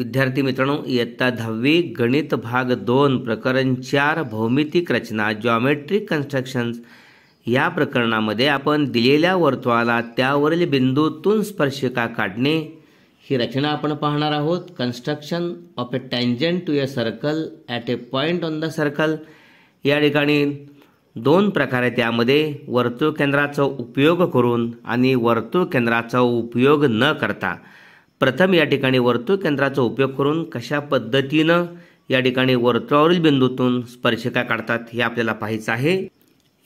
विद्यार्थी मित्रांनो इयत्ता दहावी गणित भाग दोन प्रकरण चार भौमितिक रचना जॉमेट्रिक कन्स्ट्रक्शन्स या प्रकरणामध्ये आपण दिलेल्या वर्तुळाला त्यावरील बिंदूतून स्पर्शिका काढणे ही रचना आपण पाहणार आहोत construction of a tangent to a circle at a point on the circle या ठिकाणी दोन प्रकारे त्यामध्ये वर्तुळ केंद्राचा उपयोग करून आणि वर्तुळ केंद्राचा उपयोग न करता प्रथम या ठिकाणी वर्तुळ केंद्राचा उपयोग करून कशा पद्धतीनं या ठिकाणी वर्तुळावरील बिंदूतून स्पर्शिका काढतात हे आपल्याला पाहायचं आहे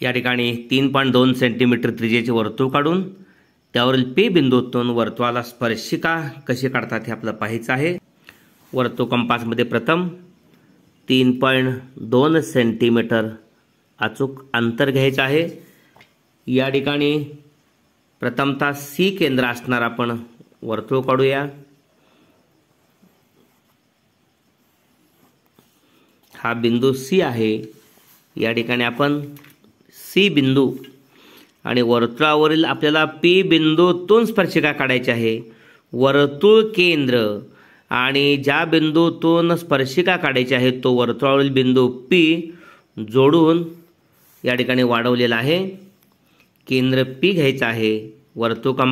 या ठिकाणी तीन पॉईंट दोन सेंटीमीटर त्रिजेचे वर्तुळ काढून त्यावरील पे बिंदूतून वर्तुळाला स्पर्शिका कशी काढतात हे आपलं पाहायचं आहे वर्तुळ कंपासमध्ये प्रथम तीन पॉईंट दोन सेंटीमीटर अचूक अंतर घ्यायचं आहे या ठिकाणी प्रथमतः सी केंद्र असणार आपण वर्तुळ काढूया हा बिंदू सी आहे या ठिकाणी आपण सी बिंदू आणि वर्तुळावरील आपल्याला पी बिंदूतून स्पर्शिका काढायची आहे वर्तुळ केंद्र आणि ज्या बिंदूतून स्पर्शिका काढायची आहे तो वर्तुळावरील बिंदू पी जोडून या ठिकाणी वाढवलेला आहे केंद्र पी घ्यायचं आहे वर्तुकंपासमध्ये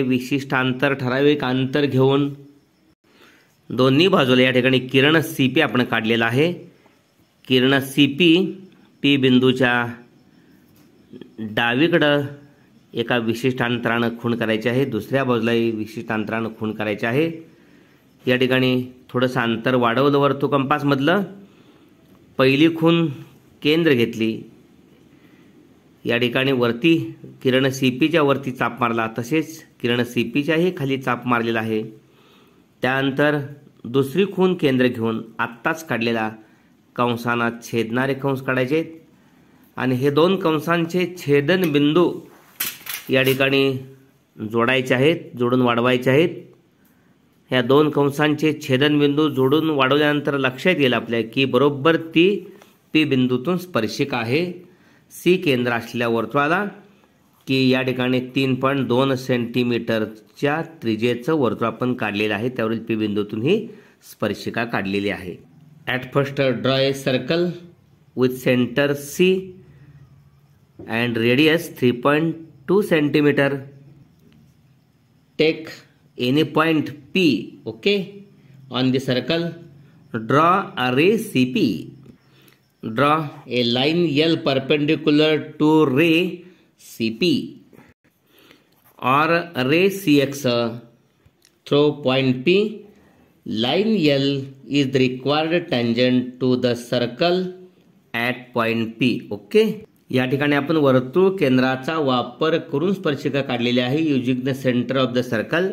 कंपासमध्ये विशिष्ट अंतर ठराविक अंतर घेऊन दोन्ही बाजूला या ठिकाणी किरण सी पी आपण काढलेला आहे किरण सी पी पी बिंदूच्या डावीकडं एका विशिष्ट अंतरानं खूण करायची आहे दुसऱ्या बाजूलाही विशिष्ट अंतरानं खूण करायचे आहे या ठिकाणी थोडंसं अंतर वाढवलं वर्तुकंपासमधलं पहिली खून केंद्र घेतली या ठिकाणी वरती किरण सी पीच्या वरती चाप मारला तसेच किरण सी पीच्याही खाली चाप मारलेला आहे त्यानंतर दुसरी खून केंद्र घेऊन आत्ताच काढलेला कंसांना छेदणारे कंस काढायचे आणि हे दोन कंसांचे छेदनबिंदू या ठिकाणी जोडायचे आहेत जोडून वाढवायचे आहेत ह्या दोन कंसांचे छेदनबिंदू जोडून वाढवल्यानंतर लक्षात येईल आपल्या की बरोबर ती पी बिंदूतून स्पर्शिका आहे सी केंद्र असलेल्या वर्तुळाला की या ठिकाणी तीन पॉईंट दोन सेंटीमीटरच्या त्रिजेचं वर्तुळ आपण काढलेलं आहे त्यावरील पी बिंदूतून ही स्पर्शिका काढलेली आहे at first draw a circle with centre C and radius three point two centimetre take any point P okay on the circle draw a ray C P draw a draw a line to ray C P CP or C X through point P Line L is the required tangent to the circle at point P okay या ठिकाणी आपण वर्तुळ केंद्राचा वापर करून स्पर्शिका काढलेली आहे using the centre of the circle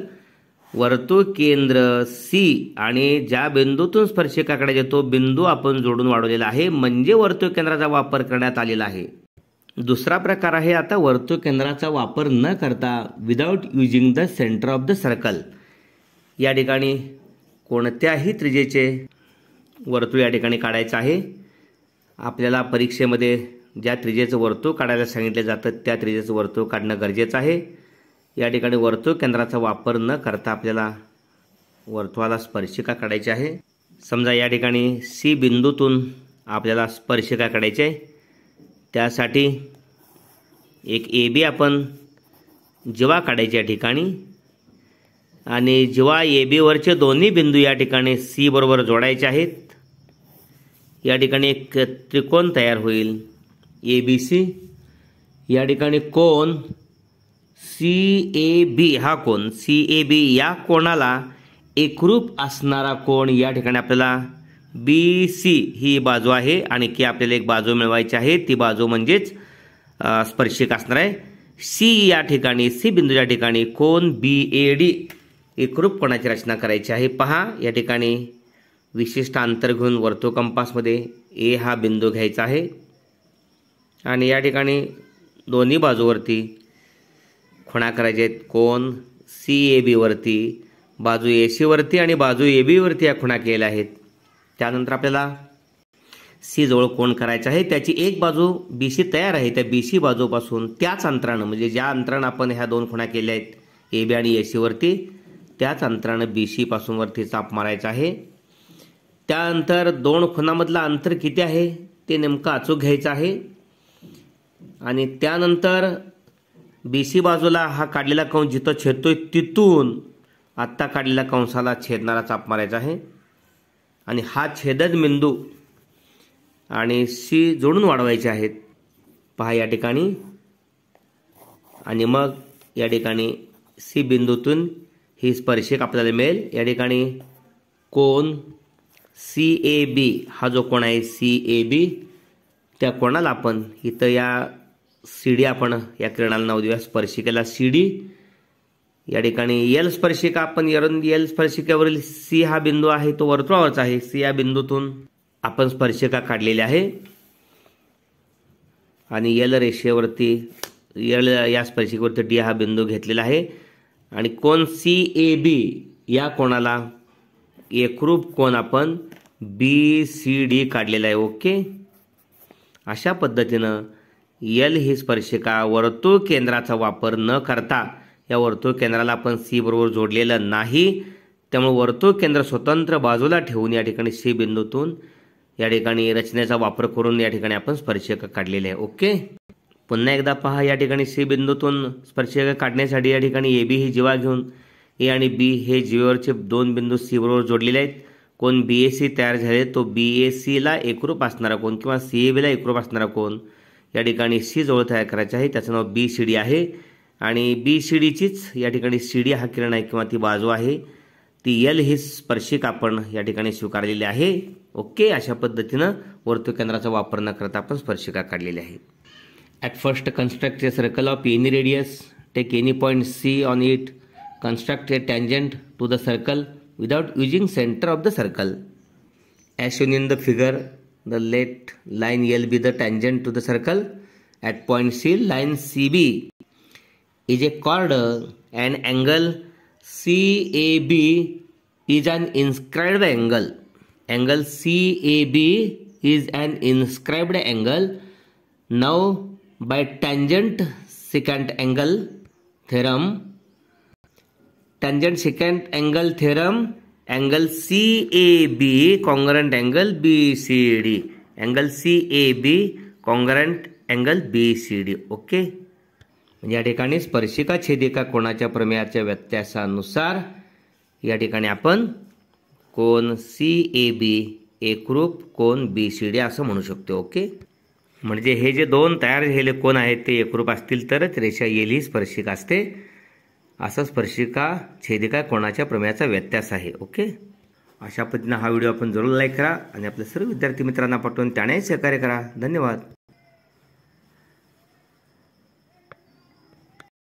वर्तुळ केंद्र सी आणि ज्या बिंदूतून स्पर्शिकाकडे येतो बिंदू आपण जोडून वाढवलेला आहे म्हणजे वर्तुळ केंद्राचा वापर करण्यात आलेला आहे दुसरा प्रकार आहे आता वर्तुळ केंद्राचा वापर न करता without using the centre of the circle या ठिकाणी कोणत्याही त्रिजेचे वर्तुळ या ठिकाणी काढायचं आहे आपल्याला परीक्षेमध्ये ज्या त्रिजेचं वर्तुळ काढायला सांगितलं जातं त्या त्रिजेचं वर्तुळ काढणं गरजेचं आहे या ठिकाणी वर्तुळ केंद्राचा वापर न करता आपल्याला वर्तुळाला स्पर्शिका काढायची आहे समजा या ठिकाणी सी बिंदूतून आपल्याला स्पर्शिका काढायची आहे त्यासाठी एक ए बी आपण जिवा काढायची या ठिकाणी आणि जिवा ए बीवरचे दोन्ही बिंदू या ठिकाणी सी बरोबर जोडायचे आहेत या ठिकाणी एक त्रिकोण तयार होईल ए बी सी या ठिकाणी कोण सी ए बी हा कोण सी ए बी या कोणाला एकरूप असणारा कोण या ठिकाणी आपल्याला बी सी ही बाजू आहे आणि की आपल्याला एक बाजू मिळवायची आहे ती बाजू म्हणजेच स्पर्शिक असणार आहे सी या ठिकाणी सी बिंदू या ठिकाणी कोण बी ए डी एकरूप कोणाची रचना करायची आहे पहा या ठिकाणी विशिष्ट अंतर घेऊन वर्तुळ कंपासमध्ये ए हा बिंदू घ्यायचा आहे आणि या ठिकाणी दोन्ही बाजूवरती खुणा करायचे आहेत कोण सी ए बीवरती बाजू ए सीवरती आणि बाजू ए बीवरती या खुणा केल्या आहेत त्यानंतर आपल्याला सी जवळ कोण करायचा आहे त्याची एक बाजू बी सी तयार आहे त्या बी सी बाजूपासून त्याच अंतरानं म्हणजे ज्या अंतरानं आपण ह्या दोन खुणा केल्या आहेत ए बी आणि ए सीवरती त्याच अंतरानं बी सीपासून वरती चाप मारायचा आहे त्यानंतर दोन खुणामधलं अंतर किती आहे ते नेमकं अचूक घ्यायचं आहे आणि त्यानंतर बी सी बाजूला हा काढलेला कंस जिथं छेदतोय तिथून आत्ता काढलेल्या कंसाला छेदणारा चाप मारायचा आहे आणि हा छेदज मेंदू आणि सी जोडून वाढवायचे आहेत पहा या ठिकाणी आणि मग या ठिकाणी सी बिंदूतून ही स्पर्शिक आपल्याला मिळेल या ठिकाणी कोण सी ए बी हा जो कोण आहे सी ए बी त्या कोणाला आपण इथं या सी डी आपण या किरणाला नाव देऊया स्पर्शिकेला सी डी या ठिकाणी यल स्पर्शिका आपण यरून यल स्पर्शिकेवरील सी हा बिंदू आहे तो वर्तुळावरचा आहे सी या बिंदूतून आपण स्पर्शिका काढलेली आहे आणि यल रेषेवरती एल या स्पर्शिकेवरती डी हा बिंदू घेतलेला आहे आणि कोण सी ए बी या कोणाला एकरूप कोण आपण बी सी डी काढलेला आहे ओके अशा पद्धतीनं यल ही स्पर्शिका वर्तुळ केंद्राचा वापर न करता या वर्तुळ केंद्राला आपण सी बरोबर जोडलेलं नाही त्यामुळे वर्तुळ केंद्र स्वतंत्र बाजूला ठेवून या ठिकाणी सी बिंदूतून या ठिकाणी रचनेचा वापर करून या ठिकाणी आपण स्पर्शिका काढलेली आहे ओके पुन्हा एकदा पहा या ठिकाणी सी बिंदूतून स्पर्शिका काढण्यासाठी या ठिकाणी ए बी ही जीवा घेऊन ए आणि बी हे जीवेवरचे दोन बिंदू सी बरोबर जोडलेले आहेत कोण बी ए सी तयार झाले तो बी ए सीला एकरूप असणारा कोण किंवा सी ए बीला एकरूप असणारा कोण या ठिकाणी सी जवळ तयार करायचे आहे त्याचं नाव बी सी डी आहे आणि बी सी डीचीच या ठिकाणी सी डी हा किरण आहे किंवा ती बाजू आहे ती एल ही स्पर्शिक आपण या ठिकाणी स्वीकारलेली आहे ओके अशा पद्धतीनं केंद्राचा वापर न करता आपण स्पर्शिका काढलेली आहे at first construct a circle of any radius take any point C on it construct a tangent to the circle without using centre of the circle as in the figure the let line L be the tangent to the circle at point C line CB is a chord and angle CAB is an inscribed angle angle CAB is an inscribed angle now by tangent secant angle theorem tangent secant angle theorem C A B C D B C D B C angle B C D okay या ठिकाणी स्पर्शिका छेदिका कोणाच्या प्रमेयाच्या व्यत्यासानुसार या ठिकाणी आपण कोण C A बी एकरूप कोण बी सी डी असं म्हणू शकतो ओके म्हणजे हे जे दोन तयार झालेले कोण आहेत ते एकरूप असतील तरच रेषा येईल ही स्पर्शिका असते असा स्पर्शिका छेदिका कोणाच्या प्रमेयाचा व्यत्यास आहे ओके अशा पद्धतीनं हा व्हिडिओ आपण जरूर लाईक करा आणि आपल्या सर्व विद्यार्थी मित्रांना पाठवून त्याने सहकार्य करा धन्यवाद